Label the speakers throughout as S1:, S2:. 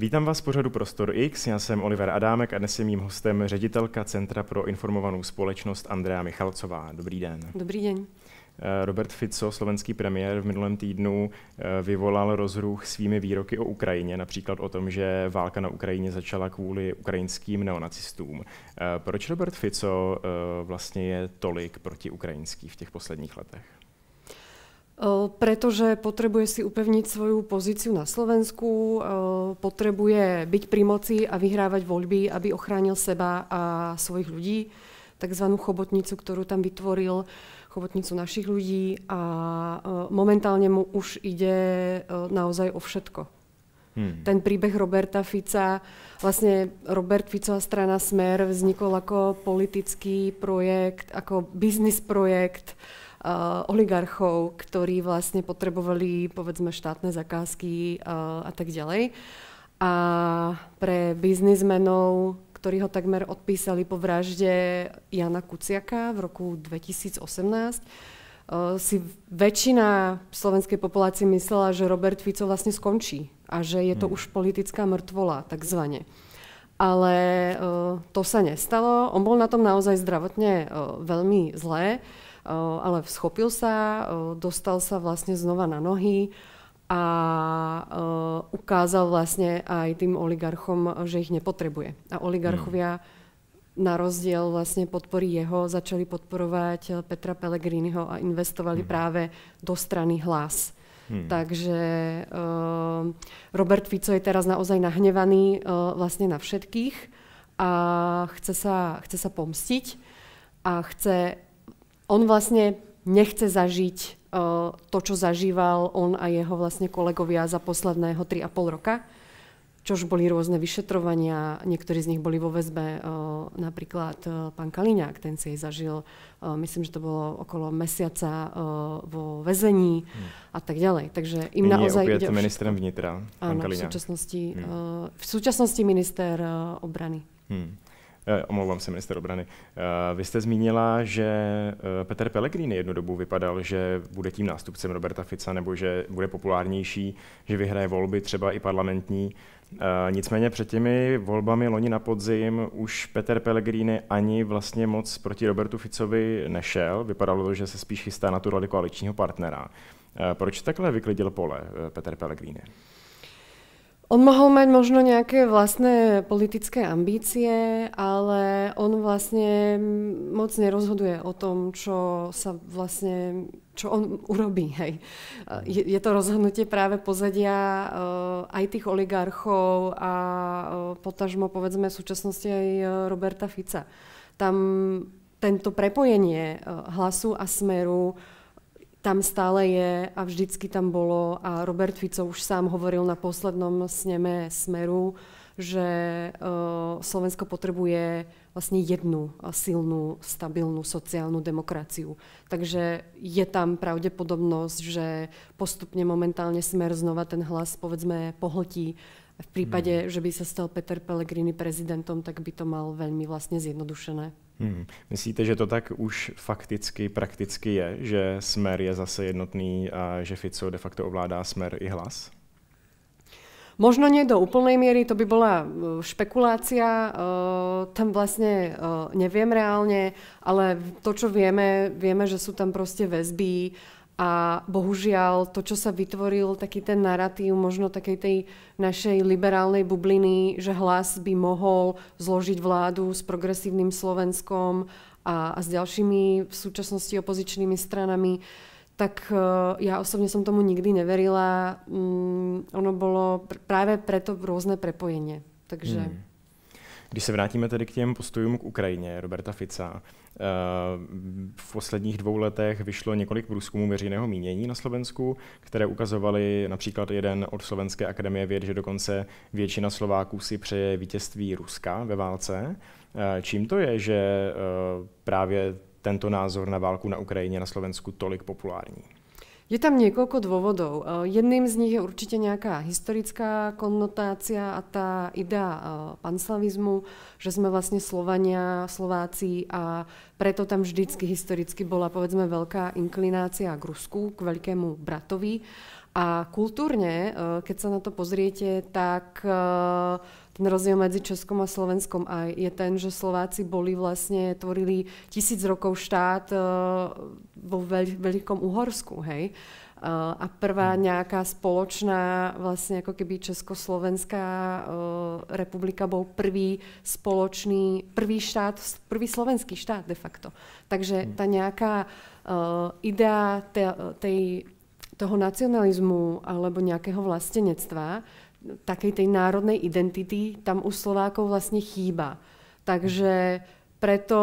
S1: Vítám vás v pořadu Prostor X, já jsem Oliver Adámek a dnes je mým hostem ředitelka Centra pro informovanou společnost Andrea Michalcová. Dobrý den. Dobrý den. Eh, Robert Fico, slovenský premiér, v minulém týdnu eh, vyvolal rozruch svými výroky o Ukrajině, například o tom, že válka na Ukrajině začala kvůli ukrajinským neonacistům. Eh, proč Robert Fico vlastně je tolik protiukrajinský v těch posledních letech?
S2: pretože potrebuje si upevniť svoju pozíciu na Slovensku, potrebuje byť pri moci a vyhrávať voľby, aby ochránil seba a svojich ľudí, tzv. chobotnicu, ktorú tam vytvoril, chobotnicu našich ľudí a momentálne mu už ide naozaj o všetko. Hmm. Ten príbeh Roberta Fica, vlastne Robert Ficová strana Smer vznikol ako politický projekt, ako biznis projekt, uh, Eh, oligarchov, ktorí vlastne potrebovali povedzme štátne zakázky eh, a tak ďalej. A pre biznismenov, ktorí ho takmer odpísali po vražde Jana Kuciaka v roku 2018, eh, si väčšina slovenskej populácie myslela, že Robert Fico vlastne skončí a že je to hmm. už politická mŕtvola, takzvané. Ale uh, to sa nestalo. On bol na tom naozaj zdravotne uh, veľmi zlé. Uh, Eh, ale schopil sa, eh, dostal sa vlastne znova na nohy a eh, ukázal vlastne aj tým oligarchom, že ich nepotrebuje. A oligarchovia mm. na rozdiel vlastne podpory jeho začali podporovať Petra Pellegriniho a investovali hmm. práve do strany Hlas. Hmm. Takže uh, Robert Fico je teraz naozaj nahnevaný uh, vlastne na všetkých a chce sa, chce sa pomstiť a chce on vlastne nechce zažiť e, to, čo zažíval on a jeho vlastne kolegovia za posledného 3,5 roka, čož boli rôzne vyšetrovania, niektorí z nich boli vo väzbe, e, napríklad e, pán Kaliňák, ten si jej zažil, myslím, že to bolo okolo mesiaca vo väzení hmm. a tak ďalej. Takže im Nyní naozaj ide... ministrem
S1: vnitra, pán Áno, Kaliňák. v súčasnosti,
S2: hmm. v súčasnosti minister obrany.
S1: Hmm. Eh, omlouvám se, minister obrany. Eh, vy jste zmínila, že eh, Petr Pellegrini jednu dobu vypadal, že bude tím nástupcem Roberta Fica nebo že bude populárnější, že vyhraje volby, třeba i parlamentní. Nicméně před těmi volbami loni na podzim už Peter Pellegrini ani vlastně moc proti Robertu Ficovi nešel. Vypadalo to, že se spíš chystá na tu roli koaličního partnera. Proč takhle vyklidil pole Petr Pellegrini?
S2: On mohol mať možno nejaké vlastné politické ambície, ale on vlastne moc nerozhoduje o tom, čo sa vlastne, čo on urobí. Hej. Je, je to rozhodnutie práve pozadia eh, aj tých oligarchov a eh, potažmo povedzme v súčasnosti aj eh, Roberta Fica. Tam tento prepojenie hlasu a smeru tam stále je a vždycky tam bolo a Robert Fico už sám hovoril na poslednom sneme Smeru, že e, Slovensko potrebuje vlastne jednu silnú, stabilnú sociálnu demokraciu. Takže je tam pravdepodobnosť, že postupne momentálne smer znova ten hlas povedzme pohltí v prípade, hmm. že by sa stal Peter Pellegrini prezidentom, tak by to mal veľmi vlastne zjednodušené.
S1: Hmm. Myslíte, že to tak už fakticky, prakticky je, že Smer je zase jednotný a že Fico de facto ovládá Smer i hlas?
S2: Možno nie do úplnej miery, to by bola e, špekulácia, e, tam vlastne e, neviem reálne, ale to, čo vieme, vieme, že sú tam proste väzby, a bohužiaľ to, čo sa vytvoril, taký ten narratív možno takej tej našej liberálnej bubliny, že hlas by mohol zložiť vládu s progresívnym Slovenskom a, a s ďalšími v súčasnosti opozičnými stranami, tak e, ja osobne som tomu nikdy neverila. Mm, ono bolo pr- práve preto rôzne prepojenie. Takže... Hmm.
S1: Když se vrátíme tedy k těm postojům k Ukrajině Roberta Fica, eh, v posledních dvou letech vyšlo několik průzkumů veřejného mínění na Slovensku, které ukazovaly například jeden od Slovenské akademie věd, že dokonce většina Slováků si přeje vítězství Ruska ve válce. Eh, čím to je, že eh, právě tento názor na válku na Ukrajině na Slovensku tolik populární? Je
S2: tam niekoľko dôvodov. E, jedným z nich je určite nejaká historická konnotácia a tá idea e, panslavizmu, že sme vlastne Slovania, Slováci a preto tam vždycky historicky bola povedzme veľká inklinácia k Rusku, k veľkému bratovi. A kultúrne, e, keď sa na to pozriete, tak ten rozdiel medzi Českom a Slovenskom aj je ten, že Slováci boli vlastne, tvorili tisíc rokov štát eh, vo veľ, Veľkom Uhorsku, hej. Eh, a prvá hm. nejaká spoločná, vlastne ako keby Československá eh, republika bol prvý spoločný, prvý štát, prvý slovenský štát de facto. Takže hm. tá nejaká idea tej, toho nacionalizmu alebo nejakého vlastenectva takej tej národnej identity tam u Slovákov vlastne chýba. Takže preto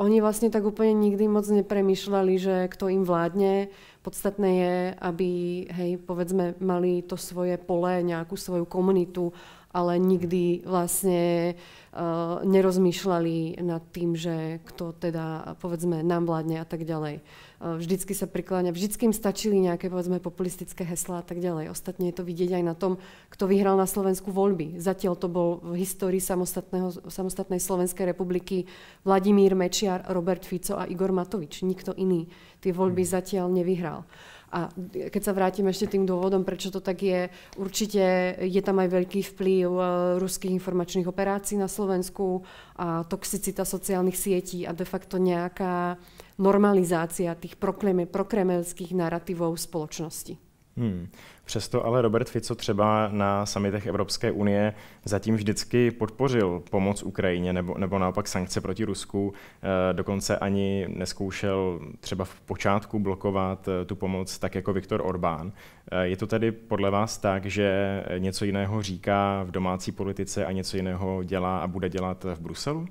S2: oni vlastne tak úplne nikdy moc nepremýšľali, že kto im vládne, Podstatné je, aby, hej, povedzme, mali to svoje pole, nejakú svoju komunitu, ale nikdy vlastne uh, nerozmýšľali nad tým, že kto teda, povedzme, nám vládne a tak ďalej. Uh, vždycky sa prikláňa, vždycky im stačili nejaké, povedzme, populistické heslá a tak ďalej. Ostatne je to vidieť aj na tom, kto vyhral na Slovensku voľby. Zatiaľ to bol v histórii samostatnej Slovenskej republiky Vladimír Mečiar, Robert Fico a Igor Matovič. Nikto iný tie voľby mm. zatiaľ nevyhral. A keď sa vrátim ešte tým dôvodom, prečo to tak je, určite je tam aj veľký vplyv e, ruských informačných operácií na Slovensku a toxicita sociálnych sietí a de facto nejaká normalizácia tých prokremelských narratívov spoločnosti.
S1: Hmm. Přesto ale Robert Fico třeba na samitech Evropské unie zatím vždycky podpořil pomoc Ukrajině nebo, nebo naopak sankce proti Rusku. E, dokonce ani neskoušel třeba v počátku blokovat eh, tu pomoc tak jako Viktor Orbán. E, je to tedy podle vás tak, že něco jiného říká v domácí politice a něco jiného dělá a bude dělat v Bruselu?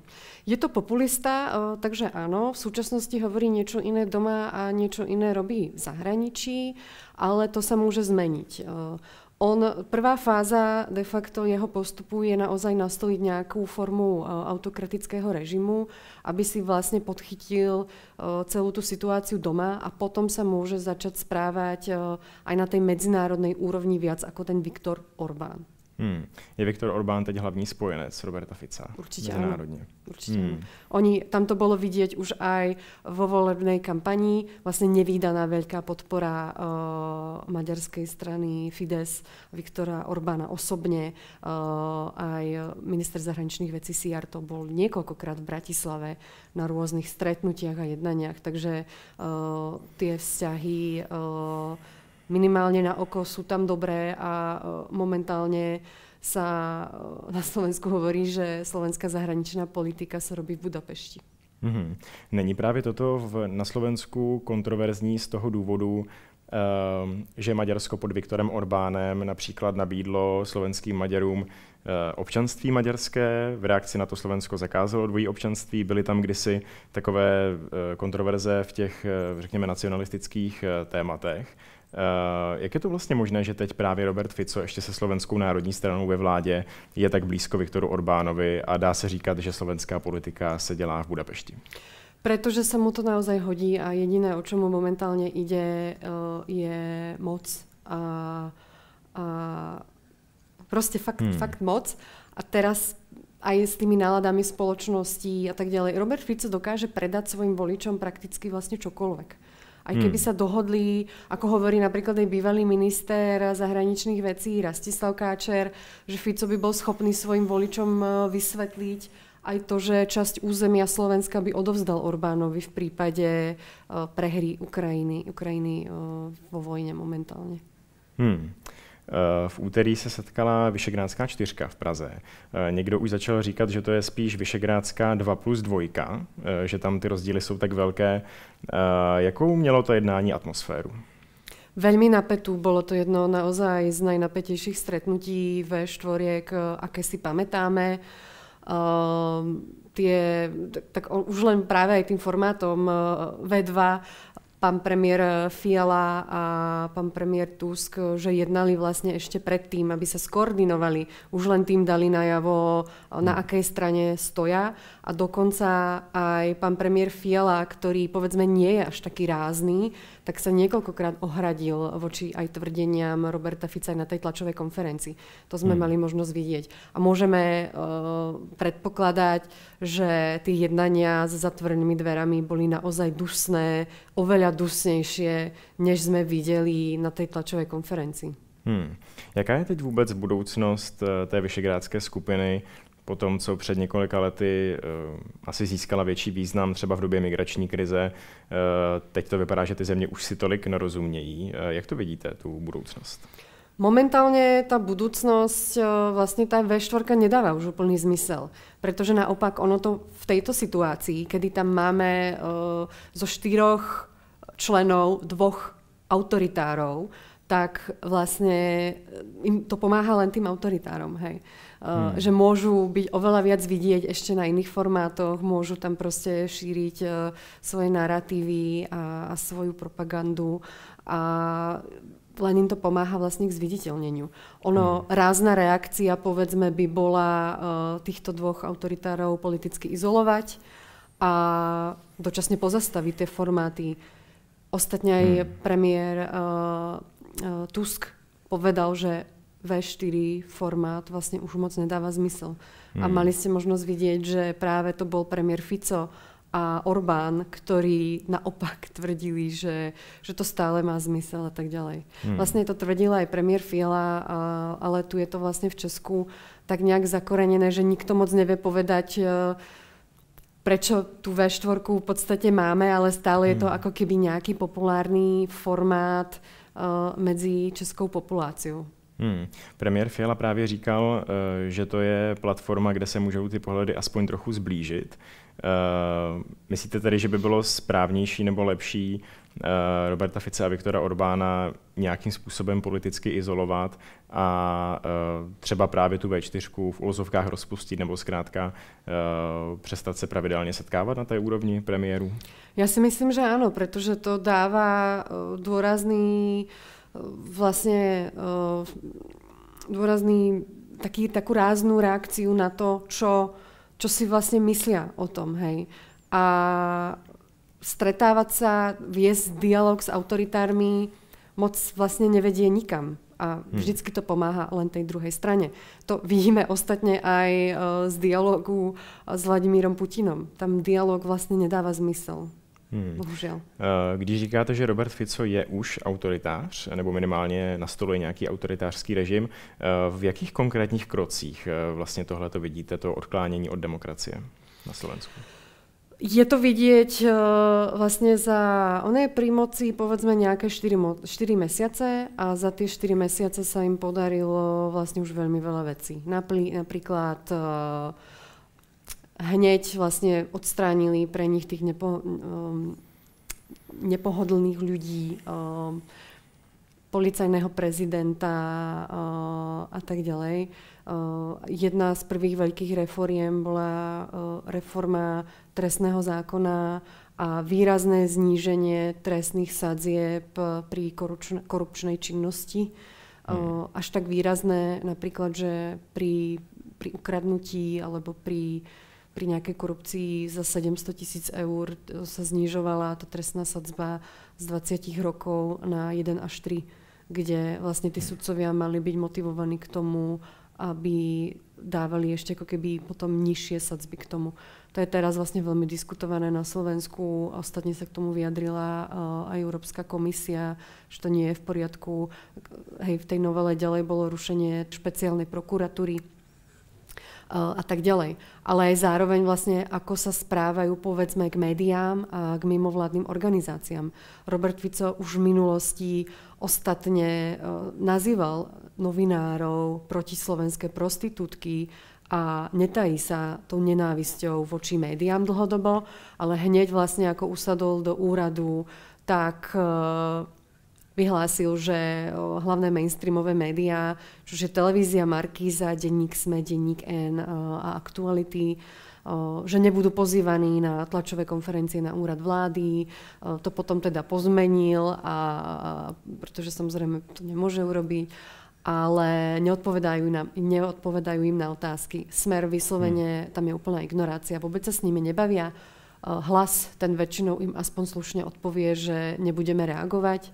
S2: Je to populista, takže ano. v současnosti hovorí něco jiné doma a něco jiné robí v zahraničí, ale to se může změnit zmeniť. Eh, on, prvá fáza de facto jeho postupu je naozaj nastoliť nejakú formu eh, autokratického režimu, aby si vlastne podchytil eh, celú tú situáciu doma a potom sa môže začať správať aj na tej medzinárodnej úrovni viac ako ten Viktor Orbán.
S1: Hmm. Je Viktor Orbán teď hlavní spojenec Roberta Fica? Určite medzinárodne. áno. Určite hmm.
S2: Oni, tam to bolo vidieť už aj vo volebnej kampanii, vlastne nevýdaná veľká podpora uh, maďarskej strany Fides, Viktora Orbána osobne, uh, aj minister zahraničných vecí CR to bol niekoľkokrát v Bratislave na rôznych stretnutiach a jednaniach, takže uh, tie vzťahy uh, minimálne na oko sú tam dobré a e, momentálne sa e, na Slovensku hovorí, že slovenská zahraničná politika sa robí v Budapešti.
S1: Mm-hmm. Není právě toto v, na Slovensku kontroverzní z toho důvodu, e, že Maďarsko pod Viktorem Orbánem například nabídlo slovenským Maďarům občanství maďarské, v reakci na to Slovensko zakázalo dvojí občanství, byly tam kdysi takové kontroverze v těch, řekněme, nacionalistických tématech. Eh, jak je to vlastně možné, že teď právě Robert Fico ještě se slovenskou národní stranou ve vládě je tak blízko Viktoru Orbánovi a dá se říkat, že slovenská politika se dělá v Budapešti?
S2: Pretože sa mu to naozaj hodí a jediné, o čo mu momentálne ide, eh, je moc a, a proste fakt, hmm. fakt moc. A teraz aj s tými náladami spoločnosti a tak ďalej. Robert Fico dokáže predať svojim voličom prakticky vlastne čokoľvek. Aj keby hmm. sa dohodli, ako hovorí napríklad aj bývalý minister zahraničných vecí Rastislav Káčer, že Fico by bol schopný svojim voličom e, vysvetliť, aj to, že časť územia Slovenska by odovzdal Orbánovi v prípade e, prehry Ukrajiny, Ukrajiny e, vo vojne momentálne.
S1: Hmm. Eh, v úterý se setkala Vyšegrádská čtyřka v Praze. Eh, někdo už začal říkat, že to je spíš Vyšegrádská 2 plus 2, eh, že tam ty rozdíly jsou tak velké. Jakou mělo to jednání atmosféru? Veľmi
S2: napetú bolo to jedno naozaj z najnapetejších stretnutí ve štvoriek, aké si pamätáme. Uh, tie, tak, tak už len práve aj tým formátom uh, V2 pán premiér Fiala a pán premiér Tusk, že jednali vlastne ešte predtým, aby sa skoordinovali. Už len tým dali najavo, eh, na mm. akej strane stoja. A dokonca aj pán premiér Fiala, ktorý povedzme nie je až taký rázny, tak sa niekoľkokrát ohradil voči aj tvrdeniam Roberta Fica na tej tlačovej konferencii. To sme mm. mali možnosť vidieť. A môžeme e, predpokladať, že tie jednania s zatvorenými dverami boli naozaj dusné, oveľa dusnejšie, než sme videli na tej tlačovej konferencii.
S1: Hmm. Jaká je teď vůbec budoucnost e, té vyšegrádské skupiny? po tom, co před několika lety uh, asi získala větší význam třeba v době migrační krize. Uh, teď to vypadá, že ty země už si tolik nerozumějí. Uh, jak to vidíte, tu budoucnost?
S2: Momentálne tá budúcnosť, vlastne tá V4 nedáva už úplný zmysel. Pretože naopak ono to v tejto situácii, kedy tam máme zo štyroch členov dvoch autoritárov, tak vlastne im to pomáha len tým autoritárom. Hej hmm. že môžu byť oveľa viac vidieť ešte na iných formátoch, môžu tam proste šíriť eh, svoje narratívy a, a svoju propagandu a len im to pomáha vlastne k zviditeľneniu. Ono, hmm. rázna reakcia, povedzme, by bola eh, týchto dvoch autoritárov politicky izolovať a dočasne pozastaviť tie formáty. Ostatne aj hmm. premiér uh, uh, Tusk povedal, že v4 formát vlastne už moc nedáva zmysel. Mm. A hmm. mali ste možnosť vidieť, že práve to bol premiér Fico a Orbán, ktorí naopak tvrdili, že, že to stále má zmysel a tak ďalej. Hmm. Vlastne to tvrdila aj premiér Fiela, a, ale tu je to vlastne v Česku tak nejak zakorenené, že nikto moc nevie povedať, e, prečo tú V4 v podstate máme, ale stále hmm. je to hmm. ako keby nejaký populárny formát e, medzi českou populáciou.
S1: Hmm. Premiér Fiala právě říkal, eh, že to je platforma, kde se můžou ty pohledy aspoň trochu zblížit. Eh, myslíte tedy, že by bylo správnější nebo lepší eh, Roberta Fice a Viktora Orbána nějakým způsobem politicky izolovat a třeba právě tu V4 v ulozovkách rozpustit nebo zkrátka přestat se pravidelně setkávat na té úrovni premiéru?
S2: Já si myslím, že ano, protože to dává důrazný vlastne e, dôrazný, taký, takú ráznú reakciu na to, čo, čo si vlastne myslia o tom. Hej. A stretávať sa, viesť dialog s autoritármi moc vlastne nevedie nikam a hm. vždycky to pomáha len tej druhej strane. To vidíme ostatne aj e, z dialogu s Vladimírom Putinom. Tam dialog vlastne nedáva zmysel. Hmm. Bohužel.
S1: Eh, když říkáte, že Robert Fico je už autoritář, nebo minimálně nastoluje nějaký autoritářský režim, eh, v jakých konkrétních krocích eh, vlastně tohle to vidíte, to odklánění od demokracie na Slovensku?
S2: Je to vidieť vlastne za, On je pri moci povedzme nejaké 4, 4 mesiace a za tie 4 mesiace sa im podarilo vlastne už veľmi veľa vecí. Napríklad hneď vlastne odstránili pre nich tých nepo, um, nepohodlných ľudí, um, policajného prezidenta uh, a tak ďalej. Uh, jedna z prvých veľkých reforiem bola uh, reforma trestného zákona a výrazné zníženie trestných sadzieb pri korupčne, korupčnej činnosti. Uh, hmm. Až tak výrazné napríklad, že pri, pri ukradnutí alebo pri uh, pri nejakej korupcii za 700 tisíc eur e, sa znižovala tá trestná sadzba z 20 rokov na 1 až 3, kde vlastne tí sudcovia mali byť motivovaní k tomu, aby dávali ešte ako keby potom nižšie sadzby k tomu. To je teraz vlastne veľmi diskutované na Slovensku. Ostatne sa k tomu vyjadrila e, aj Európska komisia, že to nie je v poriadku. Hej, v tej novele ďalej bolo rušenie špeciálnej prokuratúry, a tak ďalej. Ale aj zároveň vlastne, ako sa správajú povedzme k médiám a k mimovládnym organizáciám. Robert Fico už v minulosti ostatne e, nazýval novinárov protislovenské prostitútky a netají sa tou nenávisťou voči médiám dlhodobo, ale hneď vlastne ako usadol do úradu, tak e, vyhlásil, že hlavné mainstreamové médiá, čiže televízia Markíza, denník SME, denník N a aktuality, že nebudú pozývaní na tlačové konferencie na úrad vlády. To potom teda pozmenil, a, a, pretože samozrejme to nemôže urobiť ale neodpovedajú, na, neodpovedajú im na otázky. Smer vyslovene, hmm. tam je úplná ignorácia, vôbec sa s nimi nebavia. Hlas, ten väčšinou im aspoň slušne odpovie, že nebudeme reagovať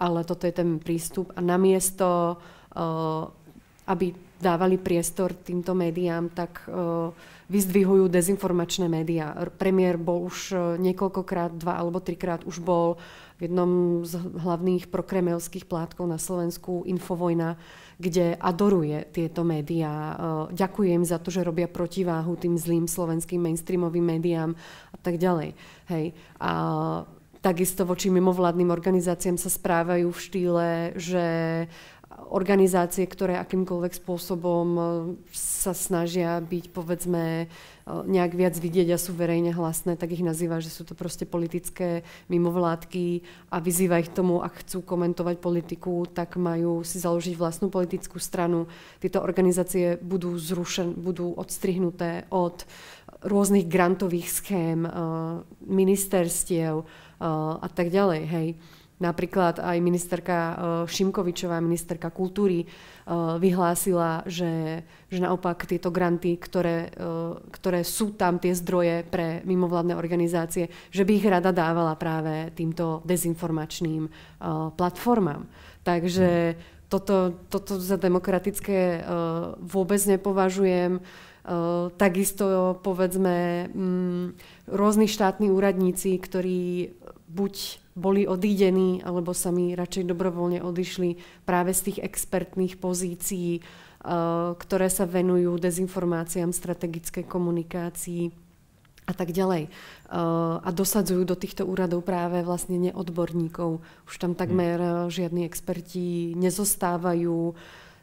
S2: ale toto je ten prístup. A namiesto, eh, aby dávali priestor týmto médiám, tak eh, vyzdvihujú dezinformačné médiá. Premiér bol už eh, niekoľkokrát, dva alebo trikrát už bol v jednom z hlavných prokremelských plátkov na Slovensku Infovojna, kde adoruje tieto médiá. Ďakujem za to, že robia protiváhu tým zlým slovenským mainstreamovým médiám a tak ďalej. Hej. A Takisto voči mimovládnym organizáciám sa správajú v štýle, že organizácie, ktoré akýmkoľvek spôsobom e, sa snažia byť, povedzme, e, nejak viac vidieť a sú verejne hlasné, tak ich nazýva, že sú to proste politické mimovládky a vyzýva ich tomu, ak chcú komentovať politiku, tak majú si založiť vlastnú politickú stranu. Tieto organizácie budú zrušené, budú odstrihnuté od rôznych grantových schém, e, ministerstiev, a tak ďalej. Hej. Napríklad aj ministerka e, Šimkovičová, ministerka kultúry, e, vyhlásila, že, že naopak tieto granty, ktoré, e, ktoré sú tam tie zdroje pre mimovládne organizácie, že by ich rada dávala práve týmto dezinformačným platformám. Takže mhm. toto, toto za demokratické vôbec nepovažujem. Eh, takisto povedzme mm, rôzni štátni úradníci, ktorí buď boli odídení, alebo sami radšej dobrovoľne odišli práve z tých expertných pozícií, eh, ktoré sa venujú dezinformáciám, strategickej komunikácii a tak ďalej. Eh, a dosadzujú do týchto úradov práve vlastne neodborníkov. Už tam hm. takmer žiadni experti nezostávajú.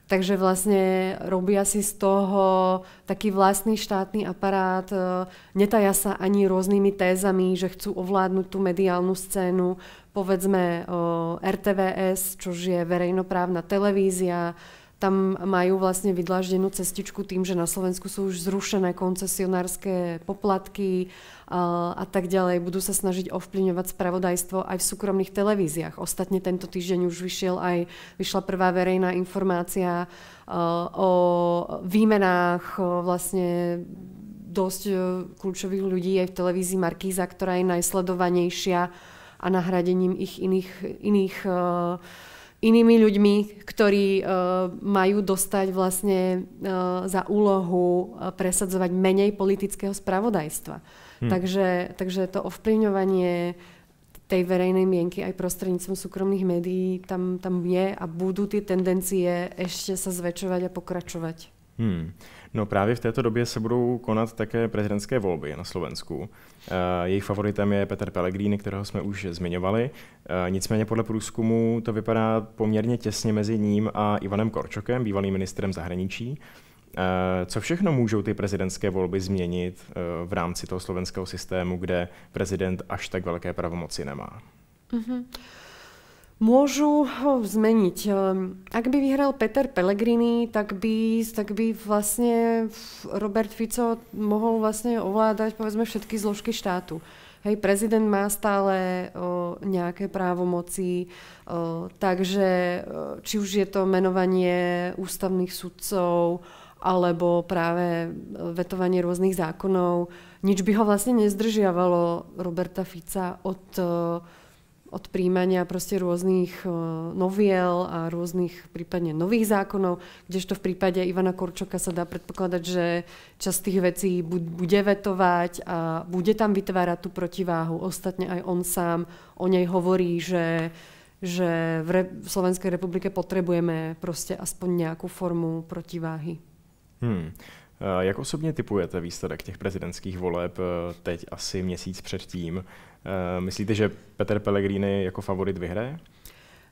S2: Takže vlastne robia si z toho taký vlastný štátny aparát, e, netaja sa ani rôznymi tézami, že chcú ovládnuť tú mediálnu scénu, povedzme e, RTVS, čo je verejnoprávna televízia, tam majú vlastne vydláždenú cestičku tým, že na Slovensku sú už zrušené koncesionárske poplatky a, tak ďalej. Budú sa snažiť ovplyvňovať spravodajstvo aj v súkromných televíziách. Ostatne tento týždeň už vyšiel aj, vyšla prvá verejná informácia o výmenách vlastne dosť e, kľúčových ľudí aj v televízii Markíza, ktorá je najsledovanejšia a nahradením ich iných, iných uh, inými ľuďmi, ktorí e, majú dostať vlastne e, za úlohu e, presadzovať menej politického spravodajstva. Hmm. Takže, takže to ovplyvňovanie tej verejnej mienky aj prostredníctvom súkromných médií tam, tam je a budú tie tendencie ešte sa zväčšovať a pokračovať.
S1: Hmm. No právě v této době se budou konat také prezidentské volby na Slovensku. Eh, jejich favoritem je Peter Pellegrini, kterého jsme už zmiňovali. Eh, nicméně podle průzkumu to vypadá poměrně těsně mezi ním a Ivanem Korčokem, bývalým ministrem zahraničí. Eh, co všechno můžou ty prezidentské volby změnit v rámci toho slovenského systému, kde prezident až tak velké pravomoci nemá?
S2: Mm-hmm môžu ho zmeniť. Ehm, ak by vyhral Peter Pellegrini, tak by, tak by vlastne Robert Fico mohol vlastne ovládať povedzme všetky zložky štátu. Hej, prezident má stále o, nejaké právomoci, o, takže či už je to menovanie ústavných sudcov, alebo práve e, vetovanie rôznych zákonov, nič by ho vlastne nezdržiavalo Roberta Fica od o, od príjmania proste rôznych eh, noviel a rôznych prípadne nových zákonov, kdežto v prípade Ivana Korčoka sa dá predpokladať, že časť tých vecí bude vetovať a bude tam vytvárať tú protiváhu. Ostatne aj on sám o nej hovorí, že, že v, Re- v Slovenskej republike potrebujeme proste aspoň nejakú formu protiváhy.
S1: Hmm. Eh, jak osobně typujete výsledek těch prezidentských voleb eh, teď asi měsíc předtím? Eh, myslíte, že Peter Pellegrini jako favorit vyhraje?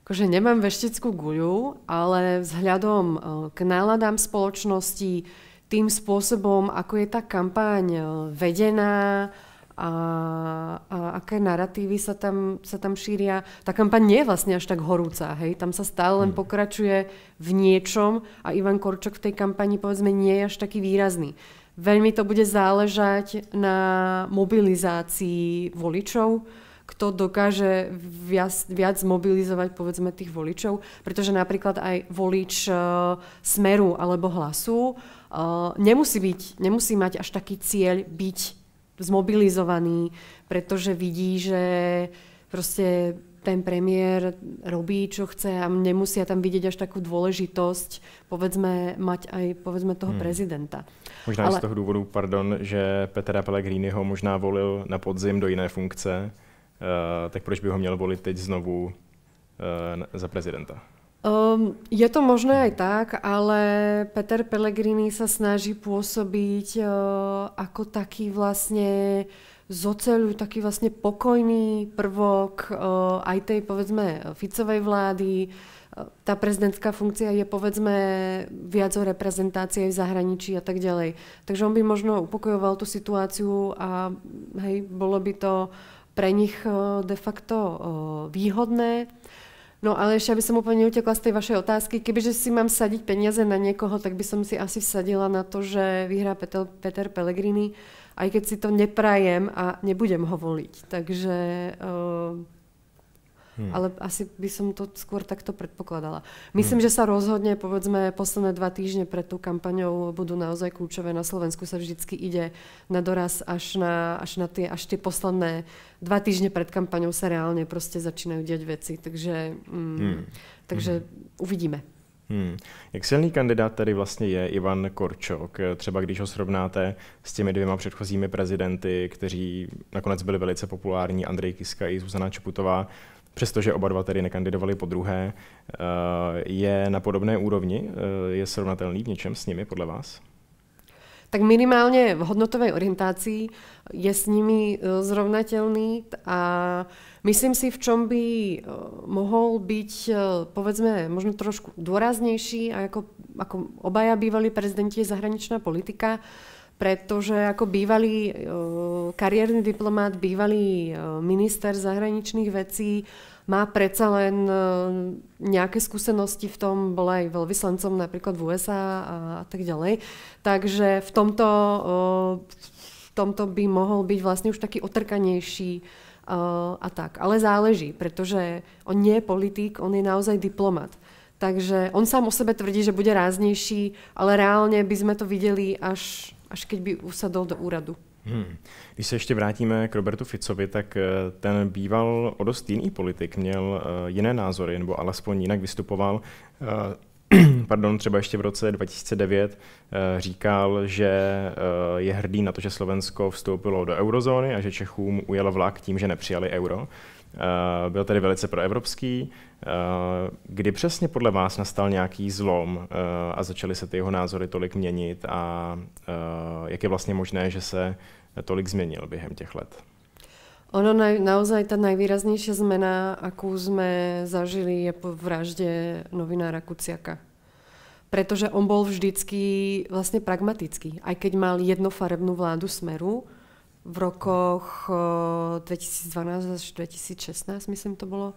S2: Akože nemám veštickú guľu, ale vzhľadom eh, k náladám spoločnosti, tým spôsobom, ako je tá kampaň eh, vedená a, a aké narratívy sa tam, sa tam šíria. Tá kampaň nie je vlastne až tak horúca, hej? Tam sa stále len hmm. pokračuje v niečom a Ivan Korčok v tej kampani, povedzme, nie je až taký výrazný. Veľmi to bude záležať na mobilizácii voličov, kto dokáže viac, viac mobilizovať povedzme tých voličov, pretože napríklad aj volič uh, smeru alebo hlasu uh, nemusí, byť, nemusí mať až taký cieľ byť zmobilizovaný, pretože vidí, že proste ten premiér robí, čo chce a nemusia tam vidieť až takú dôležitosť, povedzme, mať aj povedzme toho hmm. prezidenta.
S1: Možná Ale... z toho důvodu, pardon, že Petra Pellegrini ho možná volil na podzim do jiné funkce, uh, tak proč by ho měl volit teď znovu uh, za prezidenta?
S2: Um, je to možné aj tak, ale Peter Pellegrini sa snaží pôsobiť uh, ako taký vlastne uh, z oceľu taký vlastne pokojný prvok e, aj tej povedzme Ficovej vlády. E, tá prezidentská funkcia je povedzme viac o reprezentácii v zahraničí a tak ďalej. Takže on by možno upokojoval tú situáciu a hej, bolo by to pre nich e, de facto výhodné. No ale ešte, aby som úplne neutekla z tej vašej otázky, kebyže si mám sadiť peniaze na niekoho, tak by som si asi vsadila na to, že vyhrá Peter, Peter Pellegrini aj keď si to neprajem a nebudem ho voliť. Takže... Uh, Hmm. Ale asi by som to skôr takto predpokladala. Hm. Myslím, hmm. že sa rozhodne, povedzme, posledné dva týždne pred tú kampaňou budú naozaj kľúčové. Na Slovensku sa vždycky ide na doraz až na, až na tie, až tie posledné dva týždne pred kampaňou sa reálne proste začínajú diať veci. Takže, mm, hmm. takže hmm. uvidíme.
S1: Hmm. Jak silný kandidát tady vlastně je Ivan Korčok, třeba když ho srovnáte s těmi dvěma předchozími prezidenty, kteří nakonec byli velice populární, Andrej Kiska i Zuzana Čeputová, přestože oba dva tedy nekandidovali po druhé, eh, je na podobné úrovni, eh, je srovnatelný v něčem s nimi podle vás?
S2: tak minimálne v hodnotovej orientácii je s nimi e, zrovnateľný a myslím si, v čom by e, mohol byť, e, povedzme, možno trošku dôraznejší, ako, ako obaja bývalí prezidenti zahraničná politika, pretože ako bývalý kariérny diplomát, bývalý minister zahraničných vecí, má predsa len e, nejaké skúsenosti v tom, bol aj veľvyslancom napríklad v USA a, a tak ďalej. Takže v tomto, e, v tomto by mohol byť vlastne už taký otrkanejší e, a tak. Ale záleží, pretože on nie je politik, on je naozaj diplomat. Takže on sám o sebe tvrdí, že bude ráznejší, ale reálne by sme to videli až, až keď by usadol do úradu.
S1: Hmm. Když se ještě vrátíme k Robertu Ficovi, tak eh, ten býval o dost jiný politik, měl eh, jiné názory, nebo alespoň jinak vystupoval eh, pardon, třeba ještě v roce 2009 říkal, že je hrdý na to, že Slovensko vstoupilo do eurozóny a že Čechům ujel vlak tím, že nepřijali euro. Eh, byl tedy velice proevropský, eh, kdy přesně podle vás nastal nějaký zlom eh, a začaly se ty jeho názory tolik měnit a jak je vlastně možné, že se tolik změnil během těch let?
S2: Ono na, naozaj tá najvýraznejšia zmena, akú sme zažili, je po vražde novinára Kuciaka. Pretože on bol vždycky vlastne pragmatický. Aj keď mal jednofarebnú vládu Smeru, v rokoch 2012 eh, až 2016, myslím to bolo,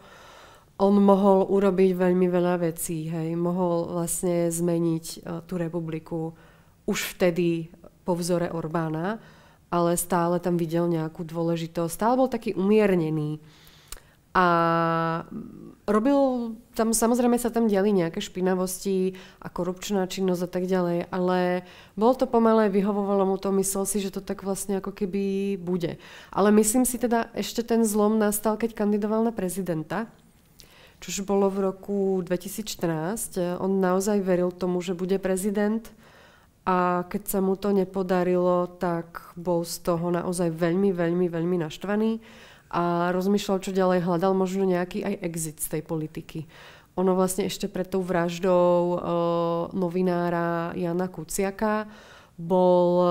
S2: on mohol urobiť veľmi veľa vecí. Hej. Mohol vlastne zmeniť eh, tú republiku už vtedy po vzore Orbána, ale stále tam videl nejakú dôležitosť. Stále bol taký umiernený. A Robil, tam samozrejme sa tam diali nejaké špinavosti a korupčná činnosť a tak ďalej, ale bolo to pomalé, vyhovovalo mu to, myslel si, že to tak vlastne ako keby bude. Ale myslím si teda, ešte ten zlom nastal, keď kandidoval na prezidenta, čož bolo v roku 2014. On naozaj veril tomu, že bude prezident a keď sa mu to nepodarilo, tak bol z toho naozaj veľmi, veľmi, veľmi naštvaný a rozmýšľal, čo ďalej hľadal, možno nejaký aj exit z tej politiky. Ono vlastne ešte pred tou vraždou uh, novinára Jana Kuciaka bol e,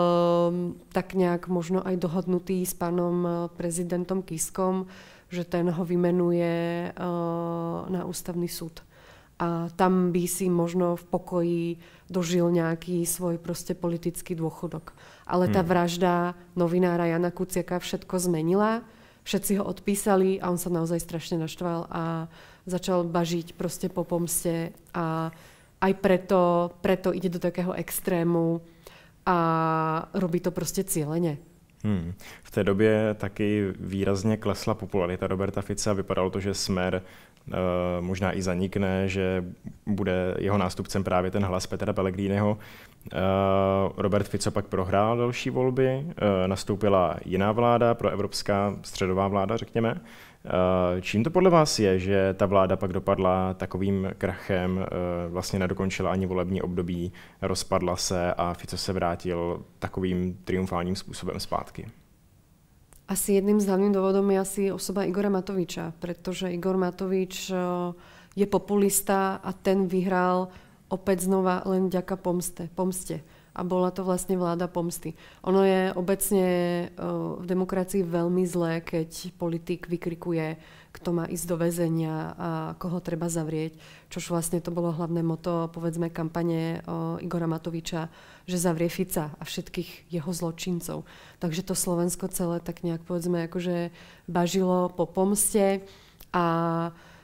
S2: tak nejak možno aj dohodnutý s pánom eh, prezidentom Kiskom, že ten ho vymenuje uh, na ústavný súd. A tam by si možno v pokoji dožil nejaký svoj proste politický dôchodok. Ale tá hmm. vražda novinára Jana Kuciaka všetko zmenila všetci ho odpísali a on sa naozaj strašne naštval a začal bažiť proste po pomste a aj preto, preto ide do takého extrému a robí to prostě cíleně.
S1: Hmm. V té době taky výrazně klesla popularita Roberta Fica. Vypadalo to, že Smer Eh, možná i zanikne, že bude jeho nástupcem právě ten hlas Petra Pellegriniho. Eh, Robert Fico pak prohrál další volby, eh, nastoupila jiná vláda, proevropská středová vláda, řekněme. Čím to podle vás je, že ta vláda pak dopadla takovým krachem, vlastně nedokončila ani volební období, rozpadla se a Fico se vrátil takovým triumfálním způsobem zpátky?
S2: Asi jedným z hlavných dôvodom je asi osoba Igora Matoviča, pretože Igor Matovič eh, je populista a ten vyhral opäť znova len vďaka pomste. pomste a bola to vlastne vláda pomsty. Ono je obecne e, v demokracii veľmi zlé, keď politik vykrikuje, kto má ísť do väzenia a koho treba zavrieť, čož vlastne to bolo hlavné moto, povedzme, kampane e, Igora Matoviča, že zavrie Fica a všetkých jeho zločincov. Takže to Slovensko celé tak nejak, povedzme, akože bažilo po pomste a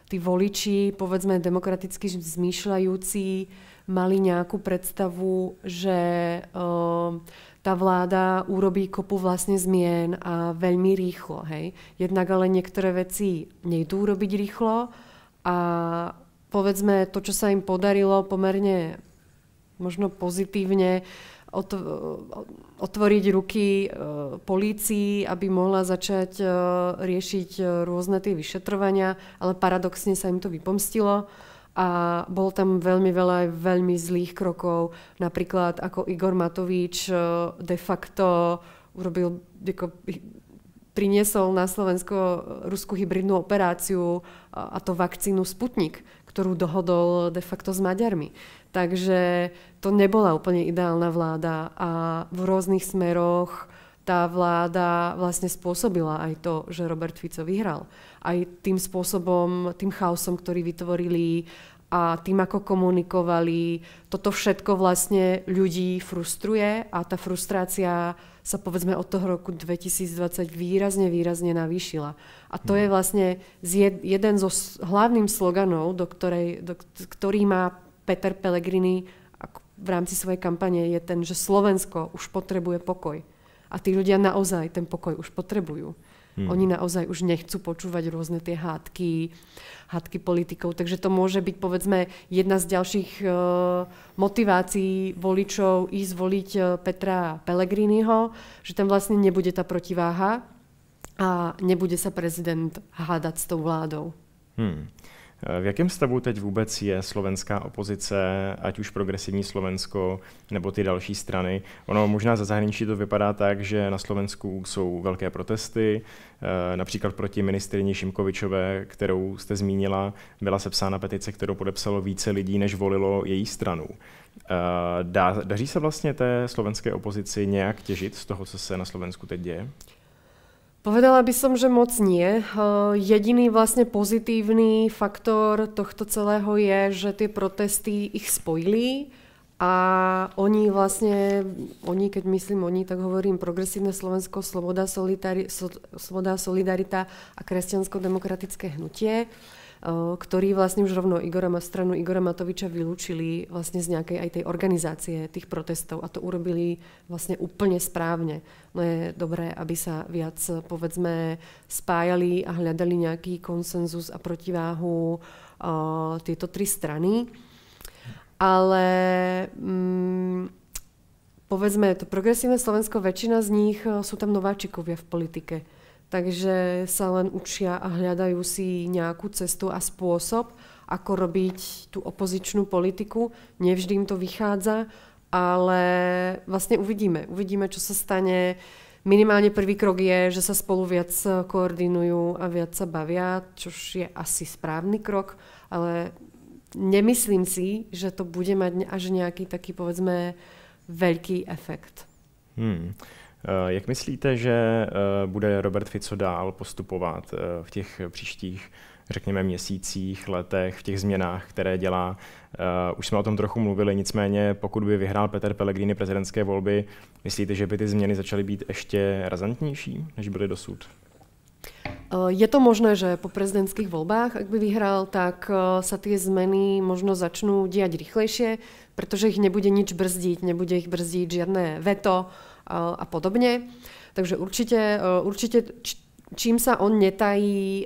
S2: tí voliči, povedzme, demokraticky zmýšľajúci, mali nejakú predstavu, že ehm, tá vláda urobí kopu vlastne zmien a veľmi rýchlo. Hej. Jednak ale niektoré veci nejdú urobiť rýchlo a povedzme to, čo sa im podarilo pomerne možno pozitívne otvoriť ruky eh, polícii, aby mohla začať eh, riešiť eh, rôzne tie vyšetrovania, ale paradoxne sa im to vypomstilo a bol tam veľmi veľa aj veľmi zlých krokov. Napríklad ako Igor Matovič eh, de facto urobil, ako, priniesol na Slovensko eh, ruskú hybridnú operáciu a to vakcínu Sputnik, ktorú dohodol de facto s Maďarmi. Takže to nebola úplne ideálna vláda a v rôznych smeroch tá vláda vlastne spôsobila aj to, že Robert Fico vyhral. Aj tým spôsobom, tým chaosom, ktorý vytvorili a tým, ako komunikovali, toto všetko vlastne ľudí frustruje a tá frustrácia sa povedzme od toho roku 2020 výrazne, výrazne navýšila. A to je hmm. vlastne jed, jeden zo hlavným sloganov, do ktorej, do, ktorý má Peter Pellegrini v rámci svojej kampane, je ten, že Slovensko už potrebuje pokoj. A tí ľudia naozaj ten pokoj už potrebujú. Hmm. Oni naozaj už nechcú počúvať rôzne tie hádky, hádky politikov, takže to môže byť povedzme jedna z ďalších e, motivácií voličov ísť voliť e, Petra Pellegriniho, že tam vlastne nebude tá protiváha a nebude sa prezident hádať s tou vládou.
S1: Hmm. V jakém stavu teď vůbec je slovenská opozice, ať už progresivní Slovensko nebo ty další strany? Ono možná za zahraničí to vypadá tak, že na Slovensku jsou velké protesty, eh, například proti ministrině Šimkovičové, kterou jste zmínila, byla sepsána petice, kterou podepsalo více lidí, než volilo její stranu. Eh, dá, daří se vlastně té slovenské opozici nějak těžit z toho, co se na Slovensku teď děje?
S2: Povedala by som, že moc nie. Jediný vlastne pozitívny faktor tohto celého je, že tie protesty ich spojili a oni vlastne, oni keď myslím oni, tak hovorím Progresívne Slovensko, Sloboda, Solidari- Sloboda Solidarita a Kresťansko-demokratické hnutie. Eh, ktorí vlastne už rovno Igora stranu Igora Matoviča vylúčili vlastne z nejakej aj tej organizácie tých protestov a to urobili vlastne úplne správne. No je dobré, aby sa viac eh, povedzme spájali a hľadali nejaký konsenzus a protiváhu eh, tieto tri strany. Ale mm, povedzme, to progresívne Slovensko, väčšina z nich sú tam nováčikovia v politike Takže sa len učia a hľadajú si nejakú cestu a spôsob, ako robiť tú opozičnú politiku. Nevždy im to vychádza, ale vlastne uvidíme. Uvidíme, čo sa stane. Minimálne prvý krok je, že sa spolu viac koordinujú a viac sa bavia, čo je asi správny krok, ale nemyslím si, že to bude mať až nejaký taký, povedzme, veľký efekt. Hmm.
S1: Eh, jak myslíte, že eh, bude Robert Fico dál postupovat eh, v těch příštích, řekněme, měsících, letech, v těch změnách, které dělá? Už jsme o tom trochu mluvili, nicméně pokud by vyhrál Peter Pellegrini prezidentské volby, myslíte, že by ty změny začaly být ještě razantnější, než byly dosud?
S2: Je to možné, že po prezidentských voľbách, ak by vyhral, tak sa tie zmeny možno začnú diať rýchlejšie, pretože ich nebude nič brzdiť, nebude ich brzdiť žiadne veto, a podobne. Takže určite, e, určite čím sa on netají, e,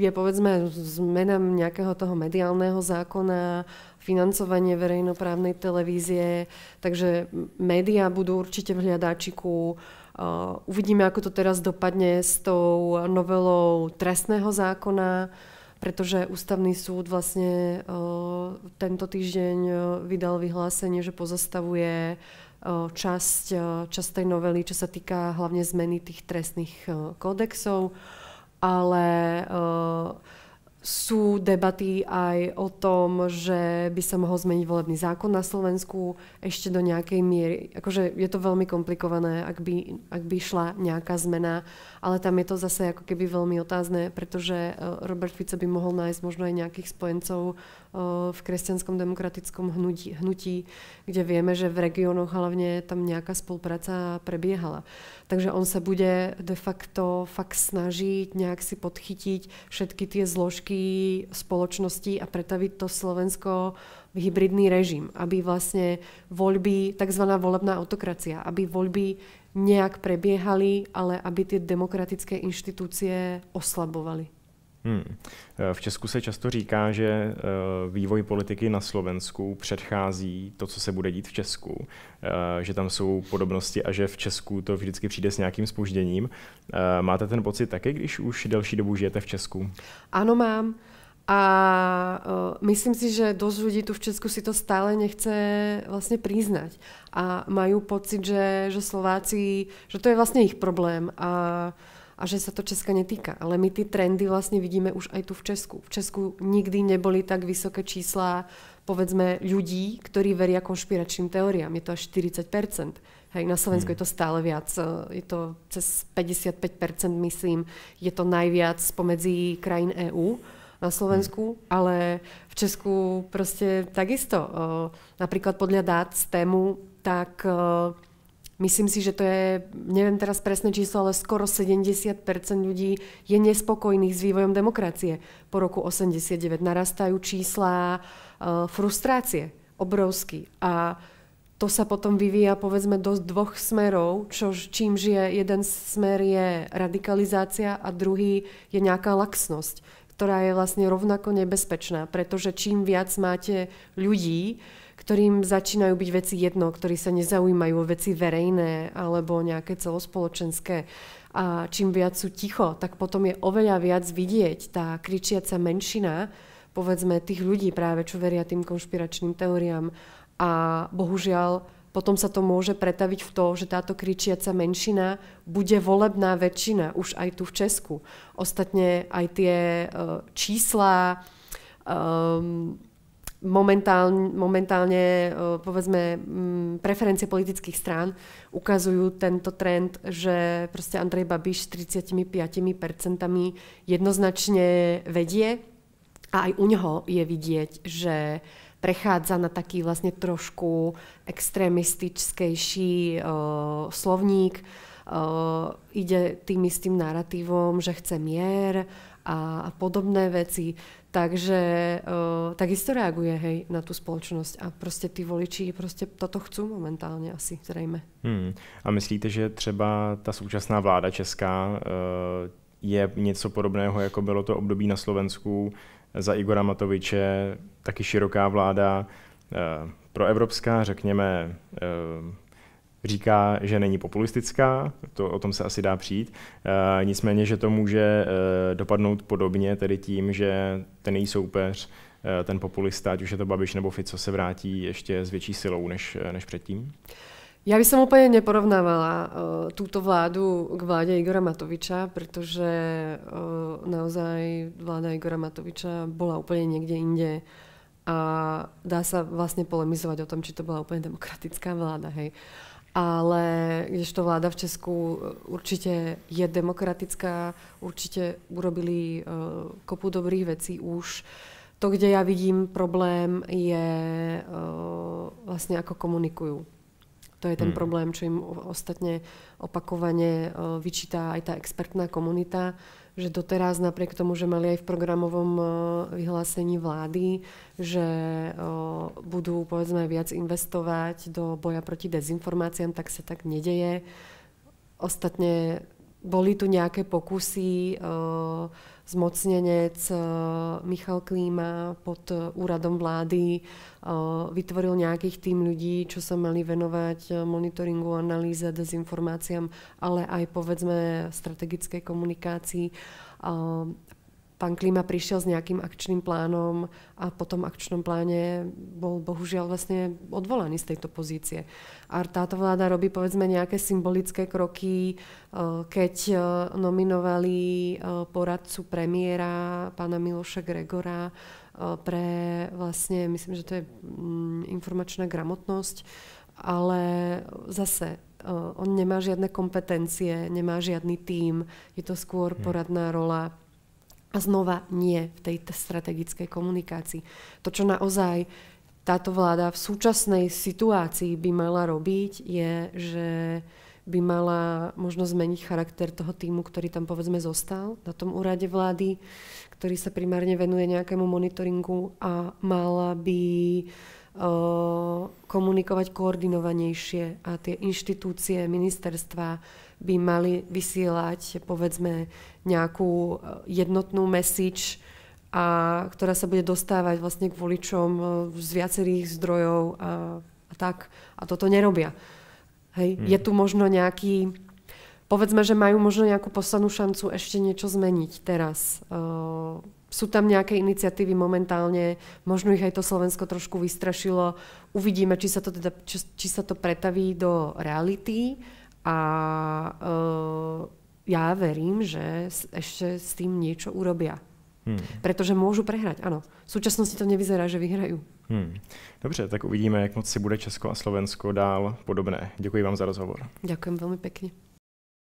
S2: je povedzme zmena nejakého toho mediálneho zákona, financovanie verejnoprávnej televízie, takže médiá budú určite v hľadáčiku. E, uvidíme, ako to teraz dopadne s tou novelou trestného zákona, pretože ústavný súd vlastne tento týždeň vydal vyhlásenie, že pozastavuje časť, časť tej novely, čo sa týka hlavne zmeny tých trestných kódexov, ale sú debaty aj o tom, že by sa mohol zmeniť volebný zákon na Slovensku ešte do nejakej miery. Akože je to veľmi komplikované, ak by, ak by šla nejaká zmena, ale tam je to zase ako keby veľmi otázne, pretože Robert Fico by mohol nájsť možno aj nejakých spojencov v kresťanskom demokratickom hnutí, hnutí, kde vieme, že v regiónoch hlavne tam nejaká spolupráca prebiehala. Takže on sa bude de facto fakt snažiť nejak si podchytiť všetky tie zložky spoločnosti a pretaviť to Slovensko v hybridný režim, aby vlastne voľby, tzv. volebná autokracia, aby voľby nejak prebiehali, ale aby tie demokratické inštitúcie oslabovali.
S1: Hmm. Eh, v Česku se často říká, že eh, vývoj politiky na Slovensku předchází to, co se bude dít v Česku, eh, že tam jsou podobnosti a že v Česku to vždycky přijde s nějakým spožděním. Máte ten pocit taky, když už delší dobu žijete v Česku?
S2: Ano, mám. A myslím si, že dosť ľudí tu v Česku si to stále nechce vlastne priznať. A majú pocit, že, že Slováci, že to je vlastne ich problém. A a že sa to Česka netýka. Ale my tie trendy vlastne vidíme už aj tu v Česku. V Česku nikdy neboli tak vysoké čísla, povedzme, ľudí, ktorí veria konšpiračným teóriám. Je to až 40 Hej, na Slovensku hmm. je to stále viac. E, je to cez 55 myslím. Je to najviac pomedzi krajín EÚ na Slovensku, hmm. ale v Česku proste takisto. E, napríklad podľa dát z tému, tak e, Myslím si, že to je, neviem teraz presné číslo, ale skoro 70 ľudí je nespokojných s vývojom demokracie. Po roku 89 narastajú čísla eh, frustrácie obrovský. A to sa potom vyvíja povedzme do dvoch smerov, čo, čím je jeden smer je radikalizácia a druhý je nejaká laxnosť, ktorá je vlastne rovnako nebezpečná, pretože čím viac máte ľudí, ktorým začínajú byť veci jedno, ktorí sa nezaujímajú o veci verejné alebo nejaké celospoločenské. A čím viac sú ticho, tak potom je oveľa viac vidieť tá kričiaca menšina, povedzme, tých ľudí práve, čo veria tým konšpiračným teóriám. A bohužiaľ, potom sa to môže pretaviť v to, že táto kričiaca menšina bude volebná väčšina už aj tu v Česku. Ostatne aj tie e, čísla, um, momentálne, momentálne e, povedzme mm, preferencie politických strán ukazujú tento trend, že proste Andrej Babiš 35% jednoznačne vedie a aj u neho je vidieť, že prechádza na taký vlastne trošku extrémistickejší uh, slovník, uh, ide tým istým narratívom, že chce mier a, a podobné veci. Takže uh, e, takisto reaguje hej na tú spoločnosť a prostě ty voliči prostě toto chcú momentálně asi zrejme.
S1: Hmm. A myslíte, že třeba ta současná vláda česká uh, je něco podobného, jako bylo to období na Slovensku za Igora Matoviče, taky široká vláda, uh, proevropská, řekněme, uh, říká, že není populistická, to, o tom se asi dá přijít, e, nicméně, že to může e, dopadnout podobně, tedy tím, že ten její soupeř, e, ten populista, ať už je to Babiš nebo Fico, se vrátí ještě s větší silou než, než předtím?
S2: Ja by som úplne neporovnávala uh, túto vládu k vláde Igora Matoviča, pretože uh, naozaj vláda Igora Matoviča bola úplne niekde inde a dá sa vlastne polemizovať o tom, či to bola úplne demokratická vláda. Hej. Uh, ale kdežto vláda v Česku e, určite je demokratická, určite urobili uh, kopu dobrých vecí už. To, kde ja vidím problém, je uh, vlastne ako komunikujú to je ten hmm. problém, čo im ostatne opakovane e, vyčítá aj tá expertná komunita, že doteraz napriek tomu, že mali aj v programovom e, vyhlásení vlády, že e, budú povedzme viac investovať do boja proti dezinformáciám, tak sa tak nedeje. Ostatne boli tu nejaké pokusy, eh, zmocnenec eh, Michal Klíma pod eh, úradom vlády vytvoril nejakých tým ľudí, čo sa mali venovať monitoringu, analýze, dezinformáciám, ale aj povedzme strategickej komunikácii pán Klima prišiel s nejakým akčným plánom a po tom akčnom pláne bol bohužiaľ vlastne odvolaný z tejto pozície. A táto vláda robí povedzme nejaké symbolické kroky, e, keď e, nominovali e, poradcu premiéra pána Miloša Gregora pre vlastne, myslím, že to je mm, informačná gramotnosť, ale zase on nemá žiadne kompetencie, nemá žiadny tím, je to skôr hm. poradná rola a znova nie v tej strategickej komunikácii. To, čo naozaj táto vláda v súčasnej situácii by mala robiť, je, že by mala možno zmeniť charakter toho týmu, ktorý tam povedzme zostal na tom úrade vlády, ktorý sa primárne venuje nejakému monitoringu a mala by uh, komunikovať koordinovanejšie a tie inštitúcie, ministerstva by mali vysielať povedzme nejakú e, jednotnú message, a ktorá sa bude dostávať vlastne k voličom e, z viacerých zdrojov a, a tak. A toto nerobia. Hej. Hmm. Je tu možno nejaký, povedzme, že majú možno nejakú poslednú šancu ešte niečo zmeniť teraz. Uh, sú tam nejaké iniciatívy momentálne, možno ich aj to Slovensko trošku vystrašilo. Uvidíme, či sa to, teda, či, či sa to pretaví do reality a uh, ja verím, že ešte s tým niečo urobia. Hmm. Pretože můžu prehrať, ano. V současnosti to nevyzerá, že vyhrajú.
S1: Hmm. Dobře, tak uvidíme, jak moc si bude Česko a Slovensko dál podobné. Děkuji vám za rozhovor.
S2: Ďakujem velmi pěkně.